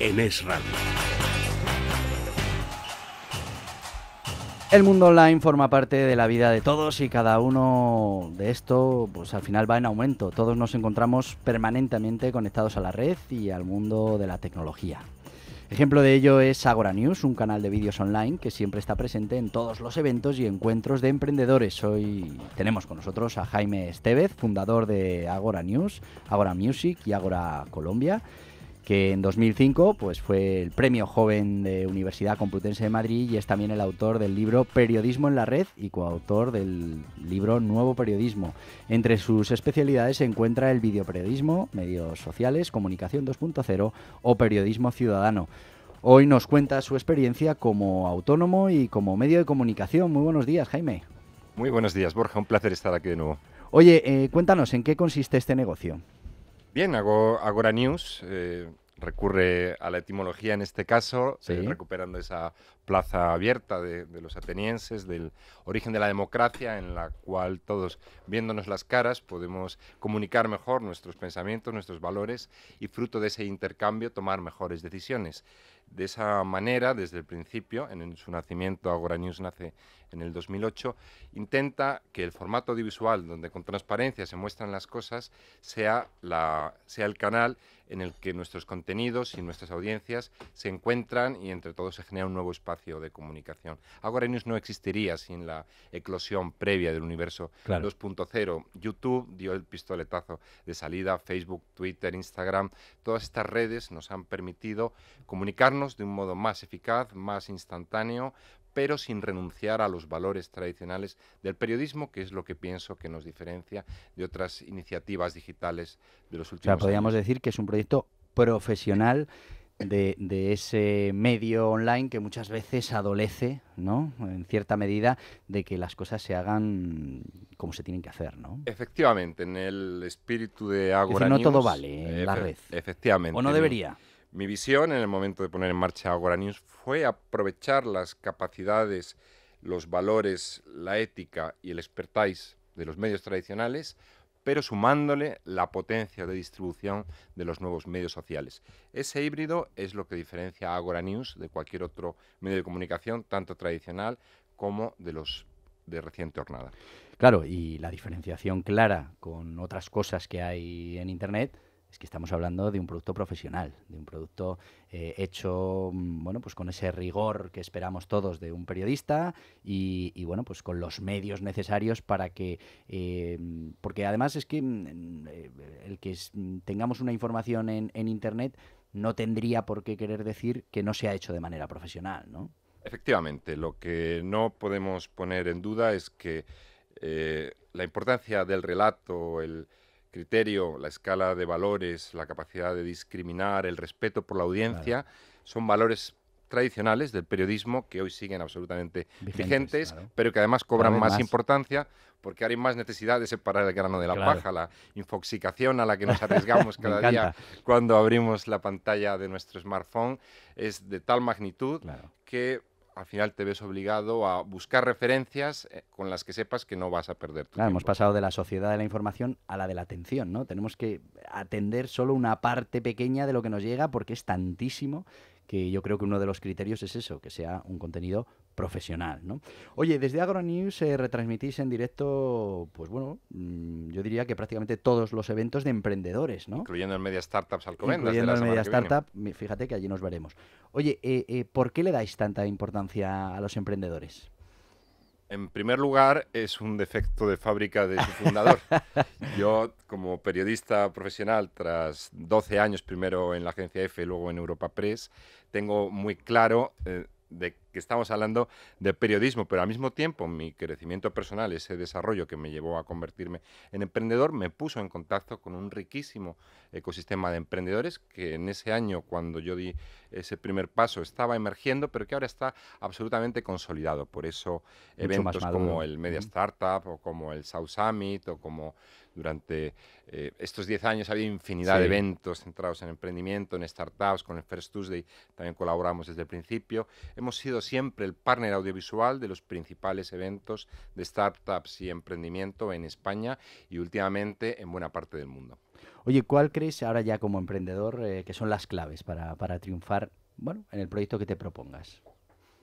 en Es El mundo online forma parte de la vida de todos y cada uno de esto, pues al final va en aumento. Todos nos encontramos permanentemente conectados a la red y al mundo de la tecnología. Ejemplo de ello es Agora News, un canal de vídeos online que siempre está presente en todos los eventos y encuentros de emprendedores. Hoy tenemos con nosotros a Jaime Estevez, fundador de Agora News, Agora Music y Agora Colombia que en 2005 pues, fue el Premio Joven de Universidad Complutense de Madrid y es también el autor del libro Periodismo en la Red y coautor del libro Nuevo Periodismo. Entre sus especialidades se encuentra el videoperiodismo, medios sociales, comunicación 2.0 o periodismo ciudadano. Hoy nos cuenta su experiencia como autónomo y como medio de comunicación. Muy buenos días, Jaime. Muy buenos días, Borja. Un placer estar aquí de nuevo. Oye, eh, cuéntanos, ¿en qué consiste este negocio? Bien, Agora News. Eh, recurre a la etimología en este caso, eh, recuperando esa plaza abierta de, los atenienses, del origen de la democracia, en la cual todos, viéndonos las caras, podemos comunicar mejor nuestros pensamientos, nuestros valores y fruto de ese intercambio tomar mejores decisiones. De esa manera, desde el principio, en su nacimiento, Agora News nace en el 2008, intenta que el formato audiovisual donde con transparencia se muestran las cosas sea, la, sea el canal en el que nuestros contenidos y nuestras audiencias se encuentran y entre todos se genera un nuevo espacio de comunicación. Agora News no existiría sin la eclosión previa del universo 2.0. YouTube dio el pistoletazo de salida, Facebook, Twitter, Instagram, todas estas redes nos han permitido comunicarnos de un modo más eficaz, más instantáneo, pero sin renunciar a los valores tradicionales del periodismo, que es lo que pienso que nos diferencia de otras iniciativas digitales de los últimos o sea, Podríamos decir que es un proyecto profesional. De, ese medio online que muchas veces adolece, ¿no? En cierta medida, de que las cosas se hagan como se tienen que hacer, ¿no? Efectivamente, en el espíritu de Agora No todo vale en la red. Efectivamente. O no debería. Mi visión en el momento de poner en marcha Agora News fue aprovechar las capacidades, los valores, la ética y el expertise de los medios tradicionales, pero sumándole la potencia de distribución de los nuevos medios sociales. Ese híbrido es lo que diferencia a Agora News de cualquier otro medio de comunicación, tanto tradicional como de los de reciente jornada. Claro, y la diferenciación clara con otras cosas que hay en Internet es que estamos hablando de un producto profesional, de un producto eh, hecho, mm, bueno, pues con ese rigor que esperamos todos de un periodista y, bueno, pues con los medios necesarios para que, eh, porque además es que mm, eh, el que mm, tengamos una información en, Internet no tendría por qué querer decir que no se ha hecho de manera profesional, ¿no? Efectivamente, lo que no podemos poner en duda es que la importancia del relato, el, criterio, la escala de valores, la capacidad de discriminar, el respeto por la audiencia, son valores tradicionales del periodismo que hoy siguen absolutamente vigentes, pero que además cobran más, importancia porque hay más necesidad de separar el grano de la paja, la infoxicación a la que nos arriesgamos cada día cuando abrimos la pantalla de nuestro smartphone es de tal magnitud que al final te ves obligado a buscar referencias eh, con las que sepas que no vas a perder tu Hemos pasado de la sociedad de la información a la de la atención, ¿no? Tenemos que atender solo una parte pequeña de lo que nos llega porque es tantísimo que yo creo que uno de los criterios es eso, que sea un contenido profesional. ¿no? Oye, desde AgroNews eh, retransmitís en directo, pues bueno, mm, yo diría que prácticamente todos los eventos de emprendedores, ¿no? Incluyendo el Media Startups al Incluyendo de la el Media Startup, fíjate que allí nos veremos. Oye, eh, eh, ¿por qué le dais tanta importancia a los emprendedores? En primer lugar, es un defecto de fábrica de su fundador. Yo, como periodista profesional, tras 12 años primero en la agencia EFE, luego en Europa Press, tengo muy claro de que estamos hablando de periodismo, pero al mismo tiempo mi crecimiento personal, ese desarrollo que me llevó a convertirme en emprendedor, me puso en contacto con un riquísimo ecosistema de emprendedores que en ese año, cuando yo di ese primer paso, estaba emergiendo, pero que ahora está absolutamente consolidado. Por eso eventos como el Media Startup o como el South Summit o como durante eh, estos 10 años ha habido infinidad de eventos centrados en emprendimiento, en startups, con el First Tuesday también colaboramos desde el principio. Hemos sido siempre el partner audiovisual de los principales eventos de startups y emprendimiento en España y últimamente en buena parte del mundo. Oye, ¿cuál crees ahora ya como emprendedor eh, que son las claves para, triunfar bueno, en el proyecto que te propongas?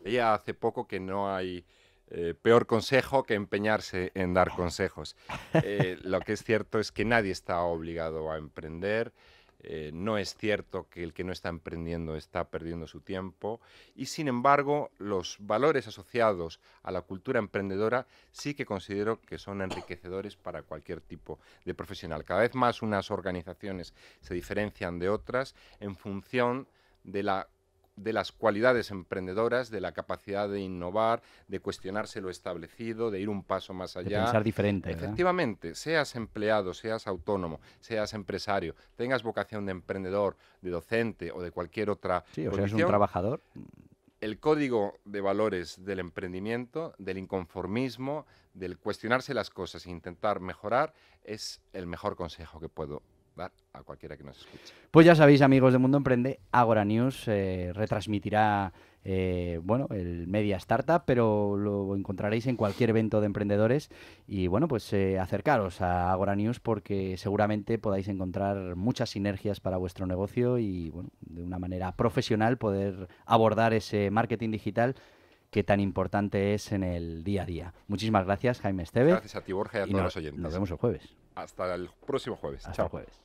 Ella hace poco que no hay eh, peor consejo que empeñarse en dar consejos. Eh, lo que es cierto es que nadie está obligado a emprender. Eh, no es cierto que el que no está emprendiendo está perdiendo su tiempo y sin embargo los valores asociados a la cultura emprendedora sí que considero que son enriquecedores para cualquier tipo de profesional. Cada vez más unas organizaciones se diferencian de otras en función de la de las cualidades emprendedoras, de la capacidad de innovar, de cuestionarse lo establecido, de ir un paso más allá. De pensar diferente. Efectivamente, seas empleado, seas autónomo, seas empresario, tengas vocación de emprendedor, de docente o de cualquier otra. Sí, o seas un trabajador. El código de valores del emprendimiento, del inconformismo, del cuestionarse las cosas e intentar mejorar, es el mejor consejo que puedo a cualquiera que Pues ya sabéis, amigos de Mundo Emprende, Agora News eh, retransmitirá eh, bueno, el Media Startup, pero lo encontraréis en cualquier evento de emprendedores. Y bueno, pues eh, acercaros a Agora News porque seguramente podáis encontrar muchas sinergias para vuestro negocio y bueno, de una manera profesional poder abordar ese marketing digital qué tan importante es en el día a día. Muchísimas gracias, Jaime Esteves. Gracias a ti, Borja, y a todos los oyentes. Nos vemos el jueves. Hasta el próximo jueves. Hasta el jueves.